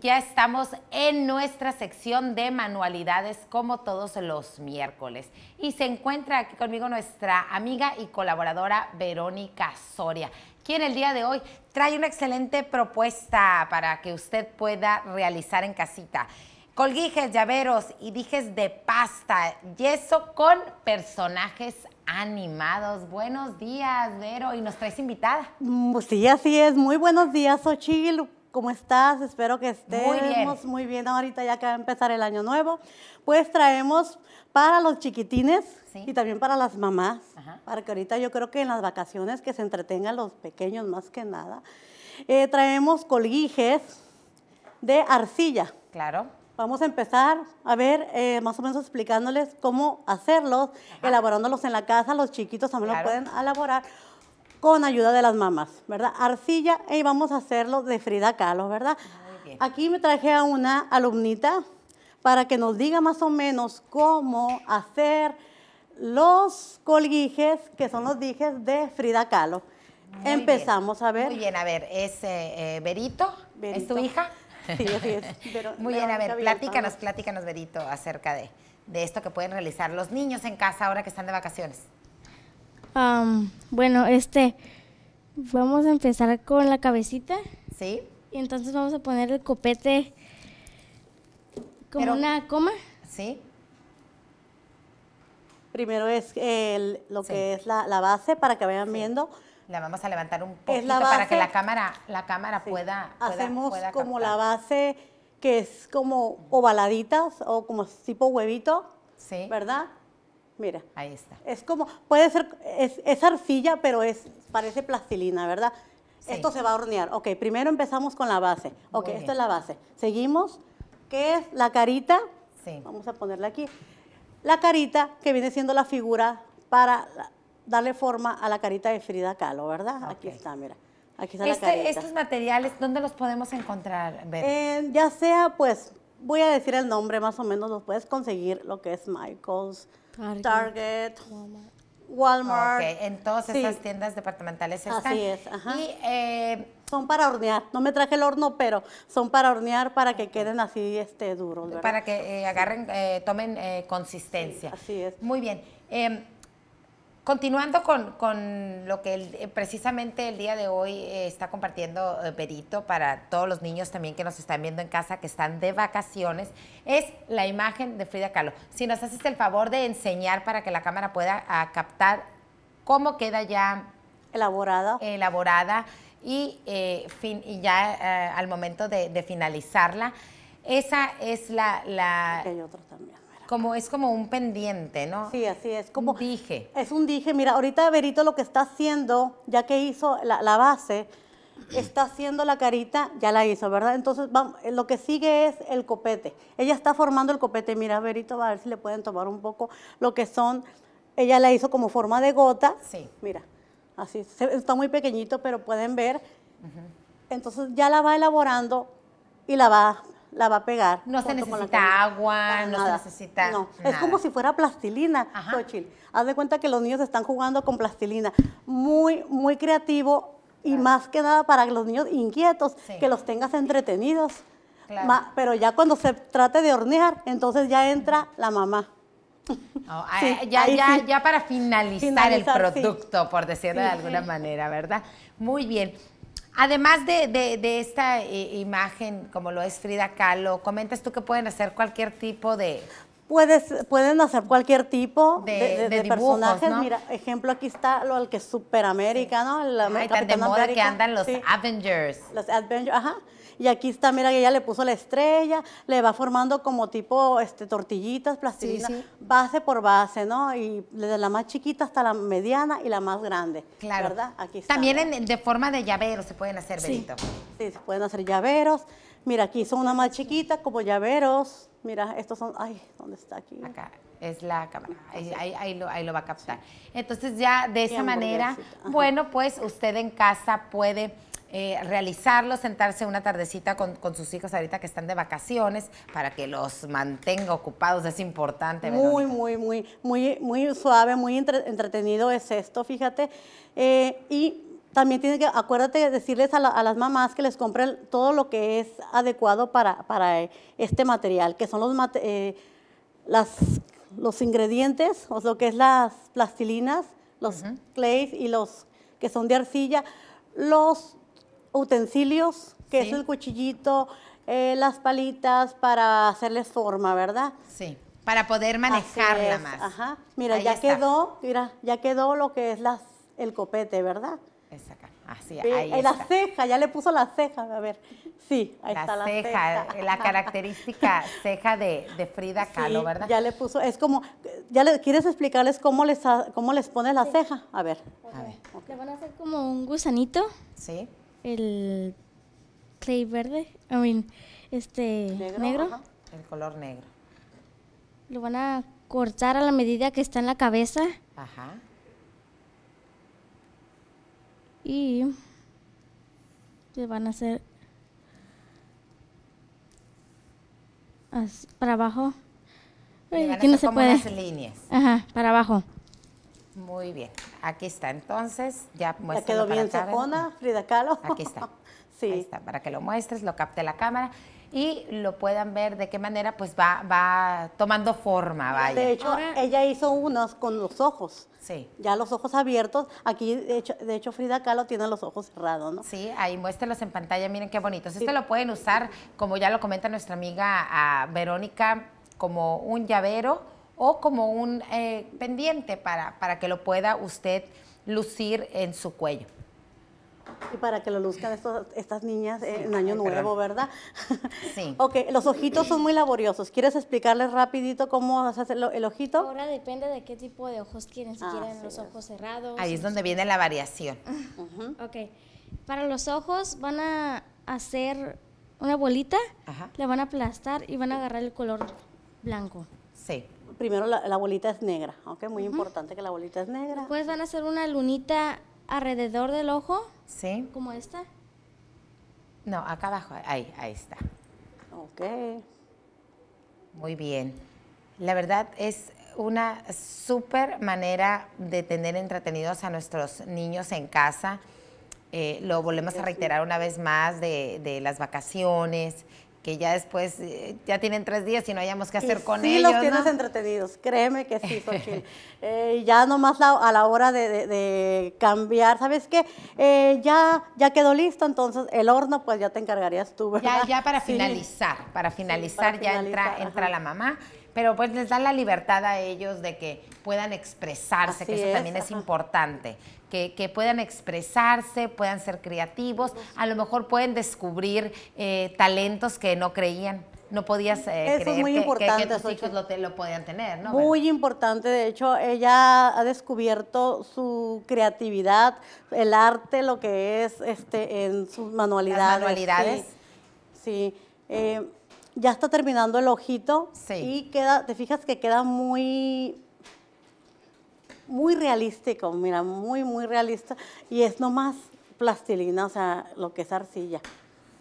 ya estamos en nuestra sección de manualidades como todos los miércoles. Y se encuentra aquí conmigo nuestra amiga y colaboradora Verónica Soria, quien el día de hoy trae una excelente propuesta para que usted pueda realizar en casita. Colguijes, llaveros y dijes de pasta, yeso con personajes animados. Buenos días, Vero, y nos traes invitada. Mm, pues sí, así es. Muy buenos días, Ochil. ¿Cómo estás? Espero que estemos muy bien. muy bien. ahorita ya que va a empezar el año nuevo. Pues traemos para los chiquitines y también para las mamás, para que ahorita yo creo que en las vacaciones que se entretengan los pequeños más que nada. Eh, traemos colguijes de arcilla. Claro. Vamos a empezar a ver, eh, más o menos explicándoles cómo hacerlos, elaborándolos en la casa. Los chiquitos también lo los pueden elaborar con ayuda de las mamás, ¿verdad? Arcilla, y vamos a hacerlo de Frida Kahlo, ¿verdad? Aquí me traje a una alumnita para que nos diga más o menos cómo hacer los colguijes, que son los dijes de Frida Kahlo. Empezamos a ver. Muy bien, a ver, es eh, eh, Berito, ¿es tu hija? Sí, sí es. Muy bien, a ver, platícanos, nos Berito, acerca de, de esto que pueden realizar los niños en casa ahora que están de vacaciones bueno, este, vamos a empezar con la cabecita. Sí. Y entonces vamos a poner el copete como una coma. Sí. Primero es lo que es la, base para que vayan viendo. La vamos a levantar un poquito para que la cámara, la cámara pueda, Hacemos como la base que es como ovaladitas o como tipo huevito, sí. ¿verdad? Mira. Ahí está. Es como, puede ser, es, arcilla, pero es, parece plastilina, ¿verdad? Esto se va a hornear. Ok, primero empezamos con la base. Ok, esto es la base. Seguimos. ¿Qué es la carita? Sí. Vamos a ponerla aquí. La carita que viene siendo la figura para darle forma a la carita de Frida Kahlo, ¿verdad? Aquí está, mira. Aquí está la este, carita. Estos materiales, ¿dónde los podemos encontrar? Eh, ya sea, pues, voy a decir el nombre más o menos, lo puedes conseguir, lo que es Michaels, Target, Walmart. en todas esas tiendas departamentales están. Así es, ajá. Y, eh, son para hornear, no me traje el horno, pero son para hornear para que queden así este, duros. Para que eh, agarren, eh, tomen consistencia. así es. Muy bien. Em, Continuando con, lo que eh, precisamente el día de hoy eh, está compartiendo Perito eh, para todos los niños también que nos están viendo en casa, que están de vacaciones, es la imagen de Frida Kahlo. Si nos haces el favor de enseñar para que la cámara pueda ah, captar cómo queda ya elaborada, elaborada y, fin, y ya al momento de, finalizarla. Esa es la... la... Hay otro también. Como es como un pendiente, ¿no? Sí, así es. Como dije. Es un dije. Mira, ahorita Verito lo que está haciendo, ya que hizo la, base, está haciendo la carita, ya la hizo, ¿verdad? Entonces eh, lo que sigue es el copete. Ella está formando el copete. Mira, Verito va a ver si le pueden tomar un poco lo que son. Ella la hizo como forma de gota. Sí. Mira, así. está muy pequeñito, pero pueden ver. Entonces ya la va elaborando y la va la va a pegar. No se necesita agua, no se necesita. No, es como si fuera plastilina, Haz de cuenta que los niños están jugando con plastilina. Muy, muy creativo y más que nada para los niños inquietos, que los tengas entretenidos. pero ya cuando se trate de hornear, entonces ya entra la mamá. Oh, ah, eh, ya, para finalizar, finalizar el producto, por decirlo de alguna manera, ¿verdad? Muy bien. Además de, esta eh, imagen, como lo es Frida Kahlo, comentas tú que pueden hacer cualquier tipo de... Puedes, pueden hacer cualquier tipo de, personajes. Mira, ejemplo, aquí está lo que es Superamérica, ¿no? La, Ay, de moda que andan los Avengers. Los Avengers, ajá. Y aquí está, mira, que ella le puso la estrella, le va formando como tipo este, tortillitas, plastilina, base por base, ¿no? Y desde la más chiquita hasta la mediana y la más grande. Claro. ¿Verdad? Aquí está. También en, de forma de llavero se pueden hacer, Benito. Sí, se pueden hacer llaveros. Mira, aquí son una más chiquita, como llaveros. Mira, estos son. Ay, ¿dónde está aquí? Acá es la cámara. Ah, ahí, lo, va a captar. Entonces, ya de esa manera, bueno, pues usted en casa puede eh, realizarlo, sentarse una tardecita con, sus hijos ahorita que están de vacaciones para que los mantenga ocupados. Es importante. Muy, muy, muy, muy, muy suave, muy entretenido es esto, fíjate. Eh, y también tiene que, acuérdate de decirles a, las mamás que les compren todo lo que es adecuado para, para eh, este material, que son los, las, los ingredientes, o lo que es las plastilinas, los clays y los que son de arcilla, los utensilios, que es el cuchillito, eh, las palitas para hacerles forma, ¿verdad? Sí, para poder manejarla más. Ajá. Mira, ya quedó, mira, ya quedó lo que es las, el copete, ¿verdad? Es Así, ahí eh, está. está. La ceja, ya le puso la ceja, a ver. Sí, ahí está la ceja. La característica ceja de, Frida Kahlo, sí, ¿verdad? Ya le puso, es como, ya le, ¿quieres explicarles cómo les, cómo les la ceja? A ver. A ver. Okay. van a hacer como un gusanito. Sí el clay verde, I mean, este negro, el color negro. Lo van a cortar a la medida que está en la cabeza. Ajá. Y le van a hacer para abajo. Le no se puede. líneas. Ajá, para abajo. Muy bien, aquí está. Entonces, ya muestra. quedó bien Frida Kahlo. Aquí está. sí. Ahí está, para que lo muestres, lo capte la cámara y lo puedan ver de qué manera pues va, va tomando forma, De hecho, ella hizo unos con los ojos. Sí. Ya los ojos abiertos. Aquí, de hecho, de hecho Frida Kahlo tiene los ojos cerrados, ¿no? Sí, ahí muéstrelos en pantalla, miren qué bonitos. Este lo pueden usar, como ya lo comenta nuestra amiga ah, Verónica, como un llavero o como un eh, pendiente para, para que lo pueda usted lucir en su cuello. Y para que lo luzcan estas niñas en Año Nuevo, ¿verdad? Sí. ok, los ojitos son muy laboriosos. ¿Quieres explicarles rapidito cómo haces el, ojito? Ahora depende de qué tipo de ojos quieren, si ah, quieren los ojos cerrados. Ahí es donde viene la variación. Ok, para los ojos van a hacer una bolita, la van a aplastar y van a agarrar el color blanco. Sí primero la, bolita es negra, ¿ok? Muy importante que la bolita es negra. Pues van a hacer una lunita alrededor del ojo. Sí. ¿Como esta? No, acá abajo, ahí, ahí está. Ok. Muy bien. La verdad es una súper manera de tener entretenidos a nuestros niños en casa. Eh, lo volvemos a reiterar una vez más de las vacaciones, que ya después eh, ya tienen tres días y no hayamos que hacer con él. ellos. Sí, los tienes entretenidos, créeme que sí, porque eh, ya nomás a la hora de, cambiar, ¿sabes qué? Eh, ya, ya quedó listo, entonces el horno, pues ya te encargarías tú, ¿verdad? Ya, ya para finalizar, para finalizar, ya entra, entra la mamá. Pero pues les da la libertad a ellos de que puedan expresarse, que eso también es importante. Que, puedan expresarse, puedan ser creativos, pues a lo mejor pueden descubrir eh, talentos que no creían no podías eh, creer muy que, importante, que, tus lo, podían tener, Muy importante, de hecho, ella ha descubierto su creatividad, el arte, lo que es este en sus manualidades. manualidades. Sí. sí. Eh, ya está terminando el ojito sí. y queda, te fijas que queda muy muy realístico, mira, muy muy realista y es nomás plastilina, o sea, lo que es arcilla.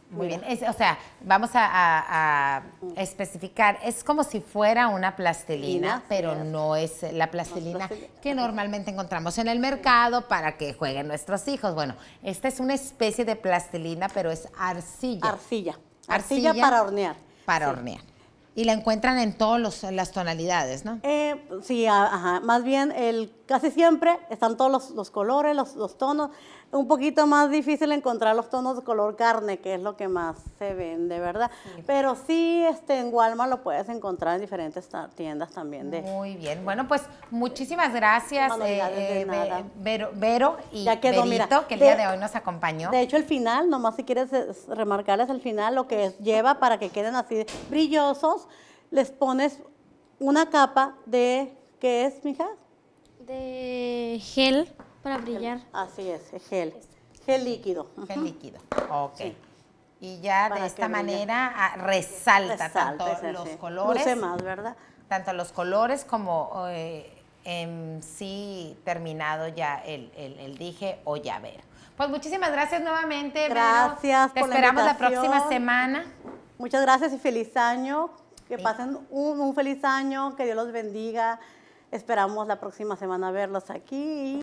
Muy bien, o sea, vamos a, especificar, es como si fuera una plastilina, pero no es la plastilina, que normalmente encontramos en el mercado para que jueguen nuestros hijos. Bueno, esta es una especie de plastilina, pero es Arcilla. Arcilla, arcilla para hornear para hornear. Y la encuentran en todas las tonalidades, ¿no? Eh, sí, ajá. Más bien, el, casi siempre están todos los, colores, los, los, tonos un poquito más difícil encontrar los tonos de color carne, que es lo que más se vende, ¿verdad? Pero sí, este, en Walmart lo puedes encontrar en diferentes tiendas también. De, Muy bien, bueno, pues muchísimas gracias, eh, Vero, y ya que el día de hoy nos acompañó. De hecho, el final, nomás si quieres eh, remarcarles el final, lo que lleva para que queden así brillosos, les pones una capa de, ¿qué es, mija? De gel para brillar. Así es, gel. Este. Gel líquido. Gel líquido. Ok. Y ya de esta manera ah, resalta, tanto los colores. ¿verdad? Tanto los colores como eh, en sí terminado ya el, dije o ver. Pues muchísimas gracias nuevamente. Gracias. Vero. Te esperamos la, próxima semana. Muchas gracias y feliz año. Que pasen un feliz año, que Dios los bendiga. Esperamos la próxima semana verlos aquí.